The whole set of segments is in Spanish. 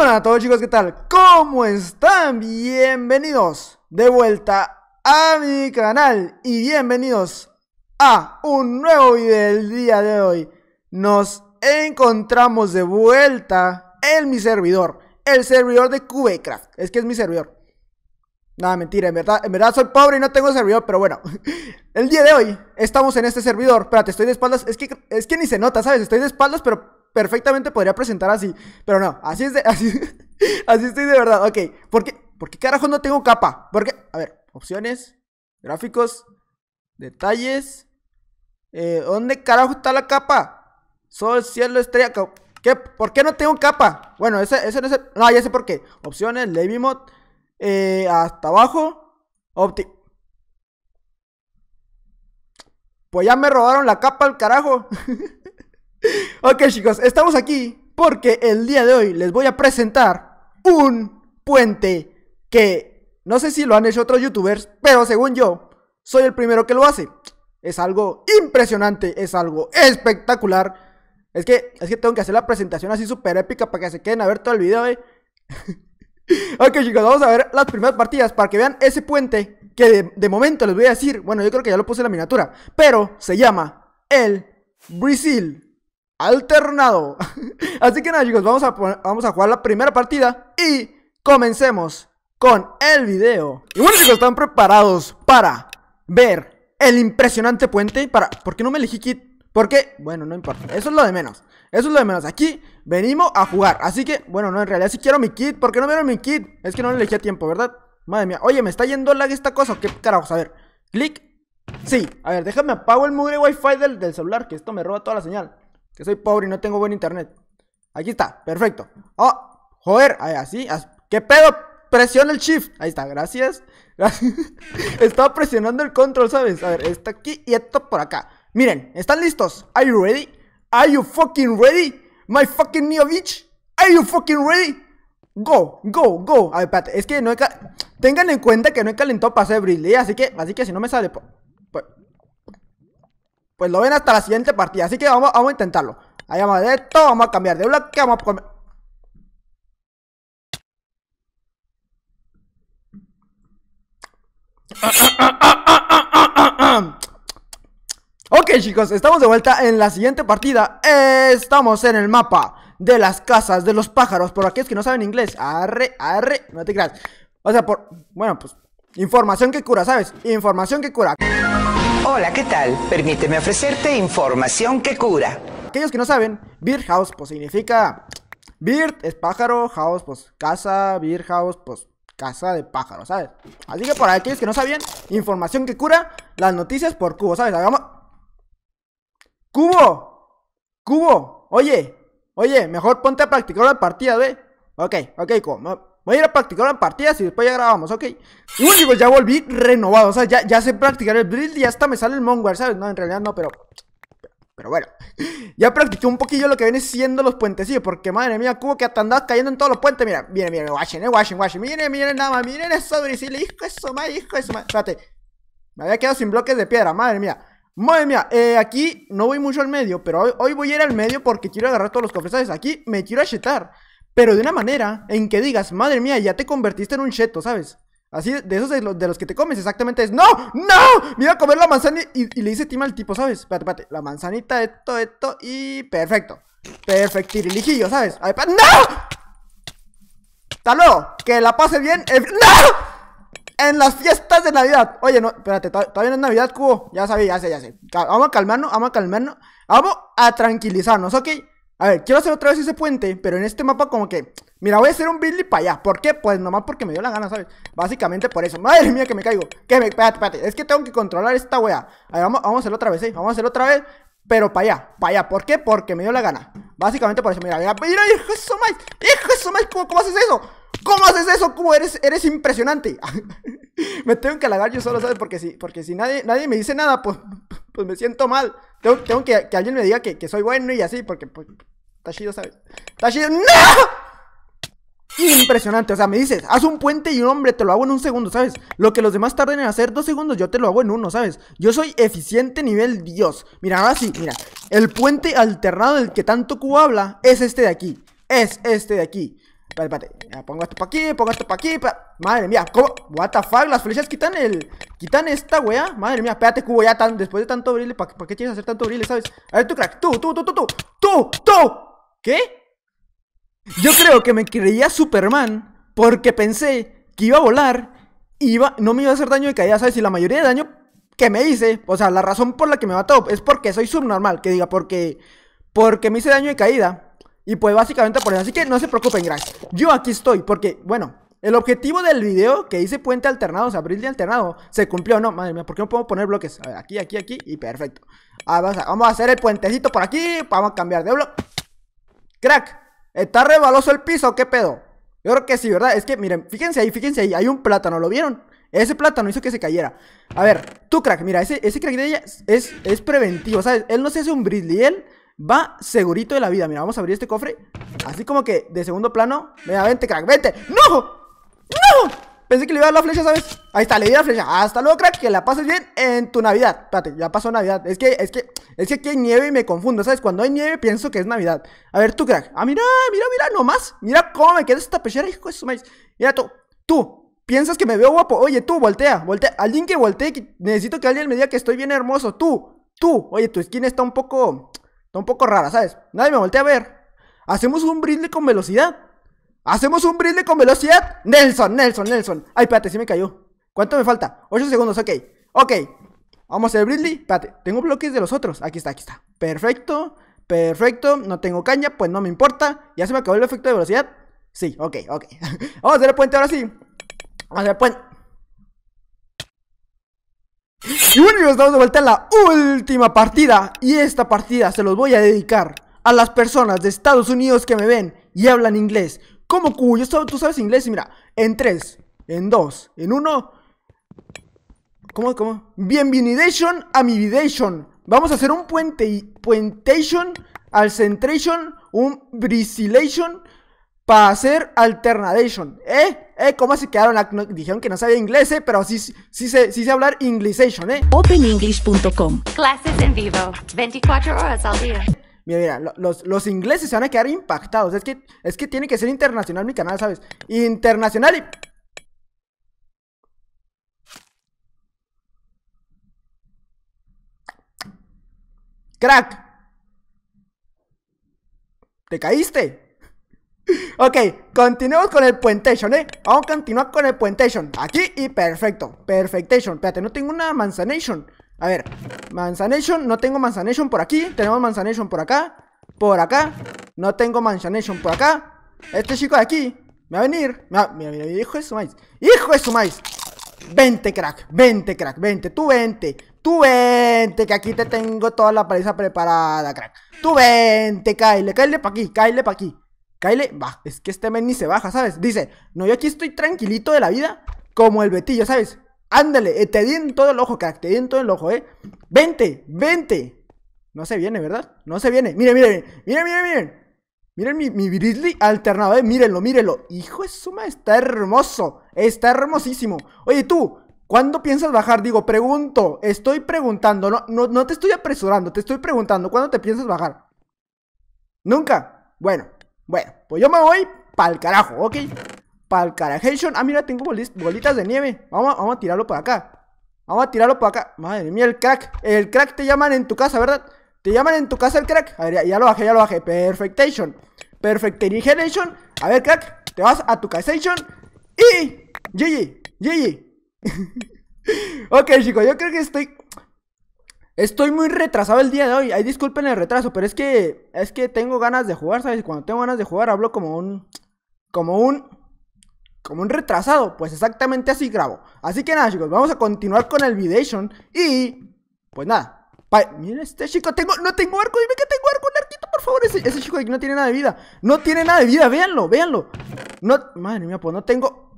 Hola a todos chicos, ¿qué tal? ¿Cómo están? Bienvenidos de vuelta a mi canal y bienvenidos a un nuevo video del día de hoy. Nos encontramos de vuelta en mi servidor, el servidor de Cubecraft. Es que es mi servidor. Nada, mentira, en verdad, en verdad soy pobre y no tengo servidor, pero bueno. El día de hoy estamos en este servidor. Espérate, estoy de espaldas. Es que, es que ni se nota, ¿sabes? Estoy de espaldas, pero perfectamente podría presentar así. Pero no, así es de, así, así estoy de verdad. Ok, ¿por qué, carajo no tengo capa? Porque, a ver, opciones, gráficos, detalles. Eh, ¿Dónde carajo está la capa? Sol, cielo, estrella. ¿Qué? ¿Por qué no tengo capa? Bueno, ese, ese no sé. No, ya sé por qué. Opciones, Levy Mod. Eh, hasta abajo. Opti. Pues ya me robaron la capa al carajo. Ok chicos, estamos aquí porque el día de hoy les voy a presentar un puente que no sé si lo han hecho otros youtubers, pero según yo, soy el primero que lo hace. Es algo impresionante, es algo espectacular. Es que, es que tengo que hacer la presentación así súper épica para que se queden a ver todo el video, eh. ok chicos, vamos a ver las primeras partidas para que vean ese puente que de, momento les voy a decir, bueno yo creo que ya lo puse en la miniatura, pero se llama el Brazil alternado. Así que nada, chicos, vamos a, vamos a jugar la primera partida y comencemos con el video. Y bueno, chicos, ¿están preparados para ver el impresionante puente? Para... ¿Por qué no me elegí kit? Porque, bueno, no importa, eso es lo de menos Eso es lo de menos, aquí venimos a jugar Así que, bueno, no, en realidad si quiero mi kit ¿Por qué no vieron mi kit? Es que no lo elegí a tiempo, ¿verdad? Madre mía, oye, ¿me está yendo lag esta cosa? ¿Qué carajos? A ver, clic Sí, a ver, déjame apago el mugre wifi del, del celular Que esto me roba toda la señal que soy pobre y no tengo buen internet. Aquí está, perfecto. Oh, joder, así, así. ¿Qué pedo? Presiona el shift. Ahí está, gracias. Estaba presionando el control, ¿sabes? A ver, está aquí y esto por acá. Miren, ¿están listos? ¿Are you ready? ¿Are you fucking ready? My fucking Neo bitch. ¿Are you fucking ready? Go, go, go. A ver, espérate, es que no he. Tengan en cuenta que no he calentado para hacer brille, así que, así que si no me sale. Pues, pues lo ven hasta la siguiente partida. Así que vamos, a intentarlo. Ahí vamos de esto, vamos a cambiar de bloque, vamos a comer. Ok chicos, estamos de vuelta en la siguiente partida Estamos en el mapa de las casas de los pájaros Por aquellos que no saben inglés Arre, arre, no te creas O sea, por... Bueno, pues... Información que cura, ¿sabes? Información que cura Hola, ¿qué tal? Permíteme ofrecerte información que cura. Aquellos que no saben, Beer House pues significa Bird es pájaro, house pues casa, beer house pues casa de pájaro, ¿sabes? Así que para aquellos que no sabían, información que cura, las noticias por cubo, ¿sabes? Hagamos... ¡Cubo! ¡Cubo! Oye, oye, mejor ponte a practicar la partida, ¿ve? Ok, ok, cubo. Voy a ir a practicar unas partidas y después ya grabamos, ¿ok? Y ya volví renovado. O sea, ya, sé practicar el drill y hasta me sale el Mongwar, ¿sabes? No, en realidad no, pero... Pero bueno, ya practiqué un poquillo lo que viene siendo los puentecillos. Porque madre mía, cubo que hasta cayendo en todos los puentes. Mira, miren, miren, guachen, eh, guachen, Miren, miren, nada más, miren eso, brisil, Hijo eso, más, hijo eso, más. Espérate, me había quedado sin bloques de piedra, madre mía. Madre mía, eh, aquí no voy mucho al medio, pero hoy, voy a ir al medio porque quiero agarrar todos los cofres, Aquí me quiero achetar pero de una manera en que digas, madre mía, ya te convertiste en un cheto, ¿sabes? Así, de esos de los, de los que te comes, exactamente es, ¡No! ¡No! Me iba a comer la manzana y, le dice tima al tipo, ¿sabes? Espérate, espérate, la manzanita, esto, esto y perfecto. Perfectirilijillo, ¿sabes? Ay, ¡No! luego! ¡Que la pase bien! Eh, ¡No! En las fiestas de Navidad. Oye, no, espérate, todavía no es Navidad, Cubo. Ya sabía, ya sé, ya sé. Vamos a calmarnos, vamos a calmarnos. Vamos a tranquilizarnos, ¿ok? A ver, quiero hacer otra vez ese puente, pero en este mapa como que... Mira, voy a hacer un billy para allá. ¿Por qué? Pues nomás porque me dio la gana, ¿sabes? Básicamente por eso. Madre mía, que me caigo. Espérate, Es que tengo que controlar esta wea. A ver, vamos, vamos a hacerlo otra vez, ¿eh? Vamos a hacerlo otra vez. Pero para allá, para allá. ¿Por qué? Porque me dio la gana. Básicamente por eso. Mira, mira, mira, hijo eso más. Hijo eso ¿Cómo, haces eso? ¿Cómo haces eso? ¿Cómo eres, eres impresionante? me tengo que halagar yo solo, ¿sabes? Porque si, porque si nadie, nadie me dice nada, pues, pues me siento mal. Tengo, que, que, alguien me diga que, soy bueno y así, porque pues, está chido, ¿sabes? Está chido. ¡No! Impresionante, o sea, me dices, haz un puente y un hombre, te lo hago en un segundo, ¿sabes? Lo que los demás tarden en hacer dos segundos, yo te lo hago en uno, ¿sabes? Yo soy eficiente nivel Dios. Mira, ahora sí, mira, el puente alternado del que tanto cuba habla es este de aquí, es este de aquí espérate, espérate. pongo esto para aquí, pongo esto para aquí. Pa... Madre mía, ¿cómo? What the fuck, las flechas quitan el. Quitan esta, weá. Madre mía, espérate, cubo, ya tan... después de tanto brille, ¿Para pa qué quieres hacer tanto brille, sabes? A ver, tú, crack, tú, tú, tú, tú, tú, tú, tú. ¿Qué? Yo creo que me creía Superman porque pensé que iba a volar y iba... no me iba a hacer daño de caída, ¿sabes? Y la mayoría de daño que me hice, o sea, la razón por la que me va top es porque soy subnormal, que diga, porque. Porque me hice daño de caída. Y pues básicamente por eso, así que no se preocupen, crack Yo aquí estoy, porque, bueno, el objetivo del video que hice puente alternado, o sea, abril alternado, se cumplió, ¿no? Madre mía, ¿por qué no puedo poner bloques? A ver, aquí, aquí, aquí, y perfecto. Ah, vamos, a, hacer el puentecito por aquí, vamos a cambiar de bloque. Crack, está rebaloso el piso, ¿qué pedo? Yo creo que sí, ¿verdad? Es que, miren, fíjense ahí, fíjense ahí, hay un plátano, ¿lo vieron? Ese plátano hizo que se cayera. A ver, tú, crack, mira, ese, crack de ella es, es preventivo, ¿sabes? Él no se hace un Brizzly, él Va segurito de la vida. Mira, vamos a abrir este cofre. Así como que de segundo plano. Venga, vente, crack, vente. ¡No! ¡No! Pensé que le iba a dar la flecha, ¿sabes? Ahí está, le di la flecha. Hasta luego, crack. Que la pases bien en tu Navidad. Espérate, ya pasó Navidad. Es que, es que, es que aquí hay nieve y me confundo, ¿sabes? Cuando hay nieve pienso que es Navidad. A ver, tú, crack. Ah, mira, mira, mira, nomás. Mira cómo me queda esta pechera, hijo de su maíz. Mira tú, tú, ¿Piensas que me veo guapo? Oye, tú, voltea, voltea. Alguien que voltee, necesito que alguien me diga que estoy bien hermoso. Tú, tú. Oye, tu skin está un poco Está un poco rara, ¿sabes? Nadie me voltea a ver. Hacemos un brindle con velocidad. Hacemos un brindle con velocidad. Nelson, Nelson, Nelson. Ay, espérate, sí me cayó. ¿Cuánto me falta? 8 segundos, ok. Ok. Vamos a hacer brindle. Espérate, tengo bloques de los otros. Aquí está, aquí está. Perfecto. Perfecto. No tengo caña, pues no me importa. ¿Ya se me acabó el efecto de velocidad? Sí, ok, ok. Vamos a hacer el puente ahora sí. Vamos a hacer el puente. Y bueno, nos damos de vuelta a la última partida. Y esta partida se los voy a dedicar a las personas de Estados Unidos que me ven y hablan inglés. Como cuyo, tú sabes inglés y mira, en 3, en 2, en 1. ¿Cómo, cómo? Bienvenidation a mi Vamos a hacer un puente, puentation, al un brisilation, para hacer alternation, ¿eh? Eh, cómo se quedaron, dijeron que no sabía inglés, eh, pero sí, sí, sé, sí hablar Englishation, eh. OpenEnglish.com Clases en vivo, 24 horas al día. Mira, mira, los, ingleses se van a quedar impactados. Es que, es que tiene que ser internacional mi canal, ¿sabes? Internacional y... ¡Crack! ¿Te caíste? Ok, continuemos con el puentation, ¿eh? Vamos a continuar con el puentation. Aquí y perfecto. Perfectation. Espérate, no tengo una manzanation. A ver, manzanation. No tengo manzanation por aquí. Tenemos manzanation por acá. Por acá. No tengo manzanation por acá. Este chico de aquí me va a venir. mira, mira, hijo de su maíz. Hijo de su maíz. Vente, crack. Vente, crack. Vente, tú vente. Tú vente, que aquí te tengo toda la paliza preparada, crack. Tú vente, cáile, cáile pa' aquí, cáile pa' aquí. Kyle, va es que este men ni se baja, ¿sabes? Dice, no, yo aquí estoy tranquilito de la vida, como el Betillo, ¿sabes? Ándale, eh, te di en todo el ojo, crack, te di en todo el ojo, ¿eh? Vente, vente. No se viene, ¿verdad? No se viene. Miren, miren, miren, miren, miren. Miren mi, mi Grizzly alternado, ¿eh? Mírenlo, mírenlo. Hijo de suma, está hermoso. Está hermosísimo. Oye, tú, ¿Cuándo piensas bajar? Digo, pregunto, estoy preguntando, no, no, no, te estoy apresurando, te estoy preguntando, ¿cuándo te piensas bajar? Nunca. Bueno, bueno, pues yo me voy pa'l carajo, ¿ok? Pa'l carajation. Ah, mira, tengo bolitas de nieve. Vamos, vamos a tirarlo por acá. Vamos a tirarlo por acá. Madre mía, el crack. El crack te llaman en tu casa, ¿verdad? Te llaman en tu casa el crack. A ver, ya, lo bajé, ya lo bajé. Perfectation. Perfectation. A ver, crack. Te vas a tu casation. Y. GG. GG. ok, chicos, yo creo que estoy Estoy muy retrasado el día de hoy. Ay, disculpen el retraso, pero es que es que tengo ganas de jugar, ¿sabes? Y cuando tengo ganas de jugar hablo como un como un como un retrasado, pues exactamente así grabo. Así que nada, chicos, vamos a continuar con el vidation y pues nada. Miren este chico, tengo no tengo arco, dime que tengo arco por favor, ese, ese chico no tiene nada de vida. No tiene nada de vida, véanlo, véanlo. No, madre mía, pues no tengo...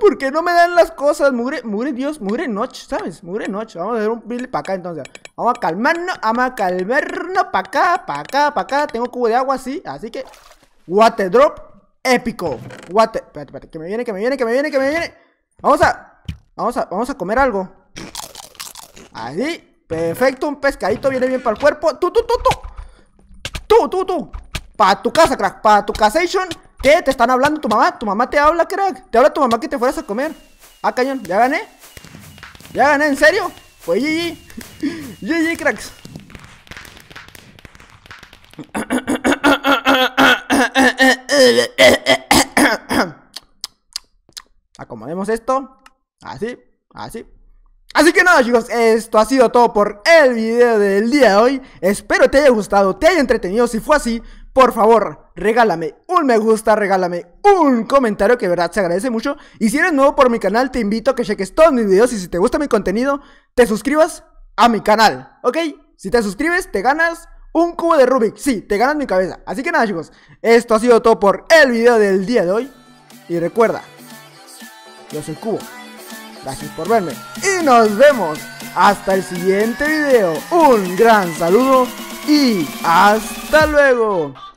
Porque no me dan las cosas? Mugre, mugre Dios, mugre noche, ¿sabes? Mugre noche. Vamos a hacer un build para acá entonces. Vamos a calmarnos, vamos a calmarnos para acá, para acá, para acá. Tengo cubo de agua así, así que... Water drop épico. Water... Espérate, espérate, que me viene, que me viene, que me viene, que me viene. Vamos a... Vamos a, vamos a comer algo. Ahí. Perfecto, un pescadito viene bien para el cuerpo. ¡Tú, tú, tú, tú! Tú, tú, tú. Para tu casa, crack. Para tu casation. ¿Qué? Te están hablando tu mamá. Tu mamá te habla, crack. Te habla tu mamá que te fueras a comer. Ah, cañón. Ya gané. Ya gané, ¿en serio? Pues GG. GG, cracks. Acomodemos esto. Así, así. Así que nada chicos, esto ha sido todo por el video del día de hoy. Espero te haya gustado, te haya entretenido. Si fue así, por favor, regálame un me gusta, regálame un comentario que verdad se agradece mucho. Y si eres nuevo por mi canal, te invito a que cheques todos mis videos y si te gusta mi contenido, te suscribas a mi canal, ¿ok? Si te suscribes, te ganas un cubo de Rubik. Sí, te ganas mi cabeza. Así que nada chicos, esto ha sido todo por el video del día de hoy. Y recuerda, yo soy cubo. Gracias por verme y nos vemos hasta el siguiente video. Un gran saludo y hasta luego.